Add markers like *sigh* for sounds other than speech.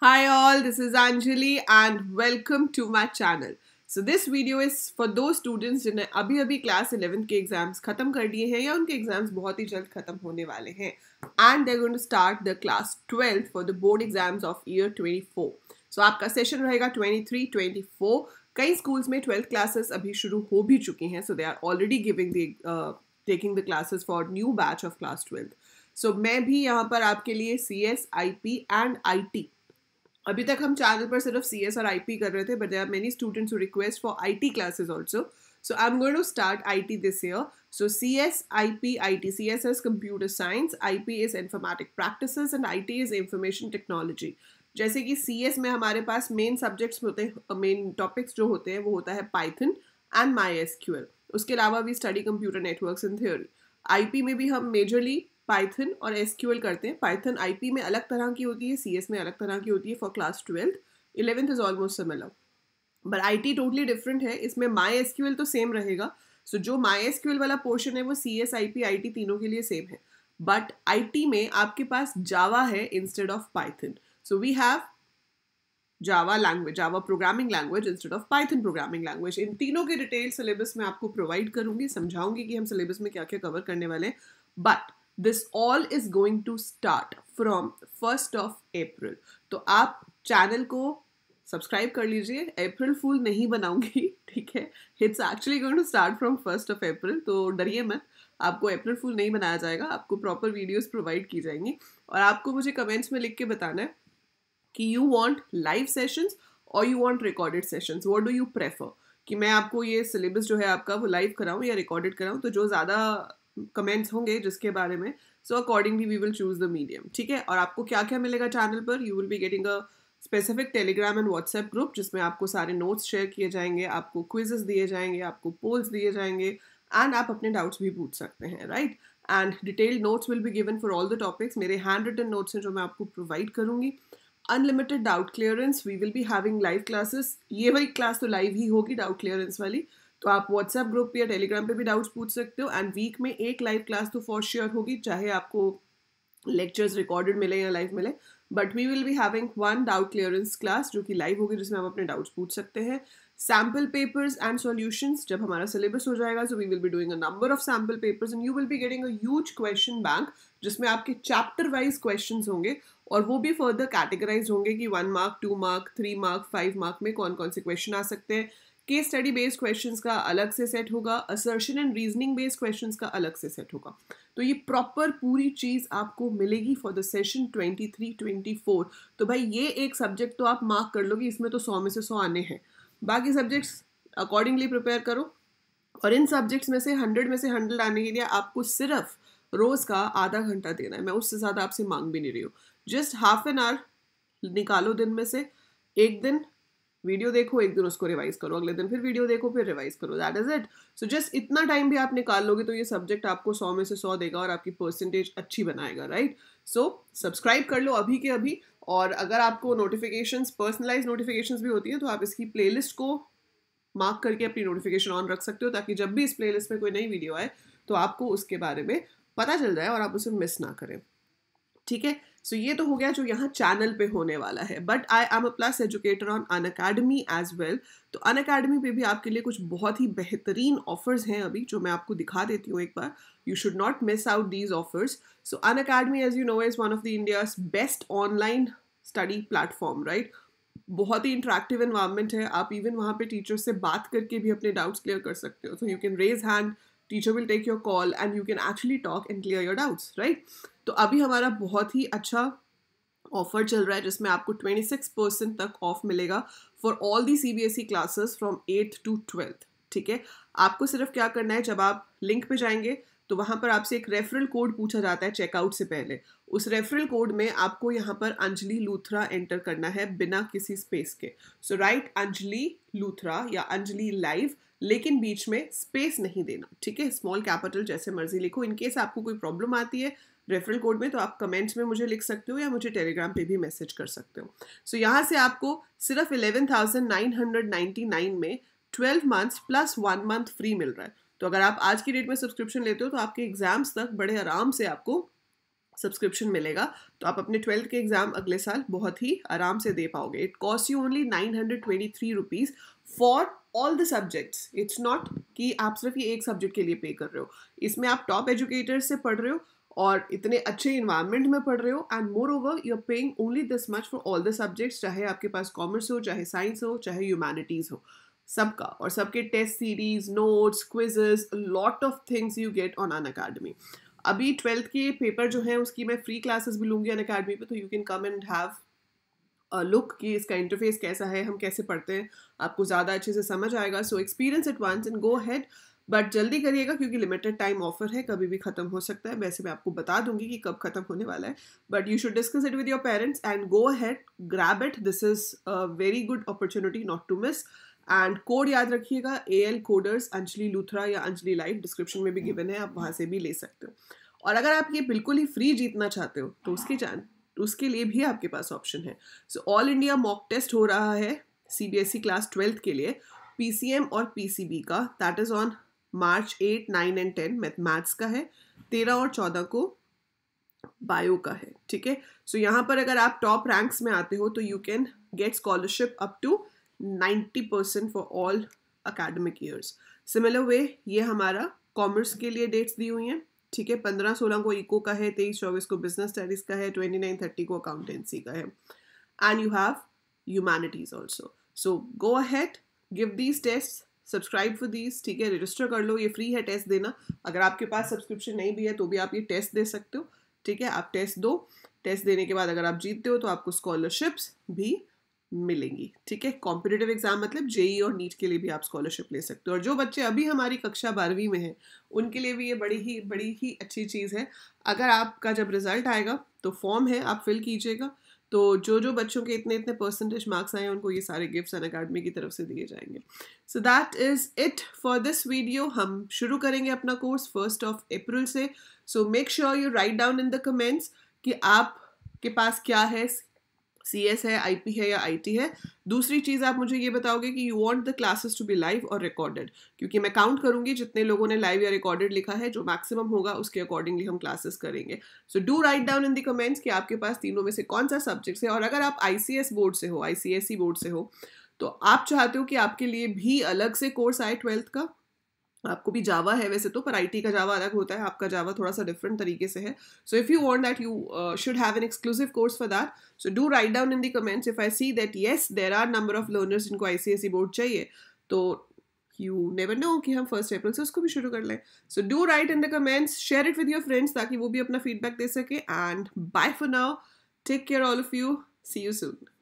Hi all, this is Anjali and welcome to my channel. So this video is for those students जिन्हें अभी अभी class 11th के exams खत्म कर दिए हैं या उनके exams बहुत ही जल्द खत्म होने वाले हैं and they're going to start the class 12th for the board exams of year 24. so, आपका session रहेगा 23, 24. कई स्कूल्स में ट्वेल्थ क्लासेस अभी शुरू हो भी चुकी हैं so they are already giving the taking the classes for new batch of class twelfth so मैं भी यहाँ पर आपके लिए C S I P and I T अभी तक हम चैनल पर सिर्फ सी एस और आई पी कर रहे थे but there are many students request for I T classes also so I am going to start I T this year so C S I P I T C S is computer science I P is informatic practice and I T is information technology जैसे कि C S में हमारे पास main subjects होते हैं main uh, topics जो होते हैं वो होता है Python and my S Q L उसके अलावा we study computer network in theory I P में भी हम मेजरली पाइथन और एस करते हैं पाइथन आई में अलग तरह की होती है सी में अलग तरह की होती है for class twelfth eleventh is almost similar but I T totally different है इसमें माई एस तो सेम रहेगा सो so, जो माई एस वाला पोर्शन है वो C S I P I T तीनों के लिए सेम है बट आई टी में आपके पास जावा है instead of Python so we have Java language Java programming language instead of Python programming language in तीनों के डिटेल सिलेबस में आपको प्रोवाइड करूंगी समझाऊंगी कि हम सिलेबस में क्या क्या कवर करने वाले हैं but this all is going to start from first of April तो आप चैनल को सब्सक्राइब कर लीजिए अप्रैल फूल नहीं बनाऊंगी *laughs* ठीक है it's actually going to start from first of April तो डरिए मत आपको अप्रैल फूल नहीं बनाया जाएगा आपको प्रॉपर वीडियोस प्रोवाइड की जाएंगी और आपको मुझे कमेंट्स में लिख के बताना है कि यू वांट लाइव सेशंस और you want recorded sessions what do you prefer कि मैं आपको ये सिलेबस जो है आपका वो लाइव कराऊँ या रिकॉर्डेड कराऊँ तो जो ज़्यादा कमेंट्स होंगे जिसके बारे में so accordingly we will choose the medium ठीक है और आपको क्या क्या मिलेगा चैनल पर you will be getting a specific Telegram and WhatsApp group जिसमें आपको सारे नोट्स शेयर किए जाएंगे आपको क्विजेस दिए जाएंगे आपको पोल्स दिए जाएंगे एंड आप अपने डाउट्स भी पूछ सकते हैं right and detailed notes will be given for all the topics मेरे हैंड रिटन नोट्स हैं जो मैं आपको प्रोवाइड करूंगी unlimited doubt clearance we will be having live classes ये वाली क्लास तो लाइव ही होगी डाउट क्लियरेंस वाली तो आप व्हाट्सएप ग्रुप या टेलीग्राम पे भी डाउट्स पूछ सकते हो एंड वीक में एक लाइव क्लास तो फॉर श्योर होगी चाहे आपको लेक्चर्स रिकॉर्डेड मिले या लाइव मिले but we will be having one doubt clearance class जो कि लाइव होगी जिसमें आप अपने डाउट्स पूछ सकते हैं सैम्पल पेपर्स एंड सॉल्यूशंस जब हमारा सिलेबस हो जाएगा so we will be doing a number of sample papers and you will be getting a huge question bank जिसमें आपके चैप्टर वाइज क्वेश्चन होंगे और वो भी फर्दर कैटेगराइज होंगे कि one mark two mark three mark five mark में कौन कौन से क्वेश्चन आ सकते हैं केस स्टडी बेस्ड क्वेश्चन का अलग से सेट होगा assertion and reasoning based question का अलग से सेट होगा तो ये प्रॉपर पूरी चीज़ आपको मिलेगी for the session twenty three twenty four तो भाई ये एक सब्जेक्ट तो आप मार्क कर लोगे इसमें तो सौ में से सौ आने हैं बाकी सब्जेक्ट्स अकॉर्डिंगली प्रिपेयर करो और इन सब्जेक्ट्स में से हंड्रेड में से हंड्रेड आने के लिए आपको सिर्फ रोज़ का आधा घंटा देना है मैं उससे ज़्यादा आपसे मांग भी नहीं रही हूँ जस्ट हाफ एन आवर निकालो दिन में से एक दिन वीडियो देखो एक दिन उसको रिवाइज करो अगले दिन फिर वीडियो देखो फिर रिवाइज करो that is it so just इतना टाइम भी आप निकाल लोगे तो ये सब्जेक्ट आपको सौ में से सौ देगा और आपकी परसेंटेज अच्छी बनाएगा राइट सो सब्सक्राइब कर लो अभी के अभी और अगर आपको नोटिफिकेशन पर्सनलाइज नोटिफिकेशन भी होती है तो आप इसकी प्ले को मार्क करके अपनी नोटिफिकेशन ऑन रख सकते हो ताकि जब भी इस प्ले में कोई नई वीडियो आए तो आपको उसके बारे में पता चल जाए और आप उसे मिस ना करें ठीक है सो so, ये तो हो गया जो यहाँ चैनल पे होने वाला है but I am a plus educator on Unacademy as well तो अन अकेडमी पे भी आपके लिए कुछ बहुत ही बेहतरीन ऑफर्स हैं अभी जो मैं आपको दिखा देती हूँ एक बार you should not miss out these offers so Unacademy as you know is one of the India's best online study platform right बहुत ही इंट्रैक्टिव इन्वायरमेंट है आप इवन वहाँ पे टीचर्स से बात करके भी अपने डाउट्स क्लियर कर सकते हो so you can raise hand teacher will take your call and you can actually talk and clear your doubts right तो अभी हमारा बहुत ही अच्छा ऑफर चल रहा है जिसमें आपको ट्वेंटी सिक्स परसेंट तक ऑफ मिलेगा for all the C B S E classes from eighth to twelfth ठीक है आपको सिर्फ क्या करना है जब आप लिंक पे जाएंगे तो वहाँ पर आपसे एक रेफरल कोड पूछा जाता है चेकआउट से पहले उस रेफरल कोड में आपको यहाँ पर अंजलि लूथरा एंटर करना है बिना किसी स्पेस के सो राइट अंजलि लूथरा या अंजलि लाइव लेकिन बीच में स्पेस नहीं देना ठीक है स्मॉल कैपिटल जैसे मर्जी लिखो इनकेस आपको कोई प्रॉब्लम आती है रेफरल कोड में तो आप कमेंट्स में मुझे लिख सकते हो या मुझे टेलीग्राम पे भी मैसेज कर सकते हो सो so, यहाँ से आपको सिर्फ 11,999 में 12 months plus one month free मिल रहा है तो अगर आप आज की डेट में सब्सक्रिप्शन लेते हो तो आपके एग्जाम्स तक बड़े आराम से आपको सब्सक्रिप्शन मिलेगा तो आप अपने ट्वेल्थ के एग्जाम अगले साल बहुत ही आराम से दे पाओगे it cost you only nine hundred twenty three rupees for all the subjects it's not कि आप सिर्फ ये एक सब्जेक्ट के लिए पे कर रहे हो इसमें आप टॉप एजुकेटर्स से पढ़ रहे हो और इतने अच्छे इन्वायरमेंट में पढ़ रहे हो and moreover you are paying only this much for all the subjects चाहे आपके पास कॉमर्स हो चाहे साइंस हो चाहे ह्यूमैनिटीज़ हो सबका और सबके test series notes quizzes lot of things you get on Unacademy अभी ट्वेल्थ के पेपर जो है उसकी मैं फ्री क्लासेस भी लूँगी अन अकेडमी पर तो you can come and have look कि इसका इंटरफेस कैसा है हम कैसे पढ़ते हैं आपको ज़्यादा अच्छे से समझ आएगा so experience at once and go ahead but जल्दी करिएगा क्योंकि लिमिटेड टाइम ऑफर है कभी भी खत्म हो सकता है वैसे मैं आपको बता दूंगी कि कब खत्म होने वाला है but you should discuss it with your parents and go ahead grab it this is a very good opportunity not to miss and code याद रखिएगा A L coders Anjali Luthra या अंजलि लाइट डिस्क्रिप्शन में भी गिवन है आप वहाँ से भी ले सकते हो और अगर आप ये बिल्कुल ही फ्री जीतना चाहते हो तो उसकी जान उसके लिए भी आपके पास ऑप्शन है so all India mock test हो रहा है C B S E class twelfth के लिए पी सी एम और पी सी बी का that is on March eight nine and ten math maths का है तेरह और चौदह को बायो का है ठीक है सो यहाँ पर अगर आप टॉप रैंक्स में आते हो तो you can get scholarship up to ninety percent for all academic years similar way ये हमारा कॉमर्स के लिए डेट्स दी हुई हैं ठीक है पंद्रह सोलह को इको का है तेईस चौबीस को बिजनेस स्टडीज का है ट्वेंटी नाइन थर्टी को अकाउंटेंसी का है and you have humanities also so go ahead give these test subscribe for these ठीक है रजिस्टर कर लो ये फ्री है टेस्ट देना अगर आपके पास सब्सक्रिप्शन नहीं भी है तो भी आप ये टेस्ट दे सकते हो ठीक है आप टेस्ट दो टेस्ट देने के बाद अगर आप जीतते हो तो आपको स्कॉलरशिप्स भी मिलेंगी ठीक है कॉम्पिटेटिव एग्जाम मतलब जेई e और नीट के लिए भी आप स्कॉलरशिप ले सकते हो और जो बच्चे अभी हमारी कक्षा बारहवीं में हैं उनके लिए भी ये बड़ी ही बड़ी ही अच्छी चीज़ है अगर आपका जब रिजल्ट आएगा तो फॉर्म है आप फिल कीजिएगा तो जो जो बच्चों के इतने इतने परसेंटेज मार्क्स आए हैं उनको ये सारे गिफ्ट्स अन अकाडमी की तरफ से दिए जाएंगे so that is it for this video हम शुरू करेंगे अपना कोर्स फर्स्ट ऑफ अप्रैल से so make sure you write down in the comments कि आप के पास क्या है सी एस है आई पी है या आई टी है दूसरी चीज़ आप मुझे ये बताओगे कि you want the classes to be live और रिकॉर्डेड क्योंकि मैं काउंट करूंगी जितने लोगों ने लाइव या रिकॉर्डेड लिखा है जो मैक्सिमम होगा उसके अकॉर्डिंगली हम क्लासेस करेंगे so do write down in the comments कि आपके पास तीनों में से कौन सा सब्जेक्ट है और अगर आप आई बोर्ड से हो आई बोर्ड e से हो तो आप चाहते हो कि आपके लिए भी अलग से कोर्स आए ट्वेल्थ का आपको भी जावा है वैसे तो पर आईटी का जावा अलग होता है आपका जावा थोड़ा सा डिफरेंट तरीके से है so if you want that you should have an exclusive course for that so do write down in the comments if I see that yes there are number of learners जिनको I board e चाहिए तो you never know कि हम first April से उसको भी शुरू कर लें so do write in the comments share it with your friends ताकि वो भी अपना फीडबैक दे सके and bye for now take care all of you see you soon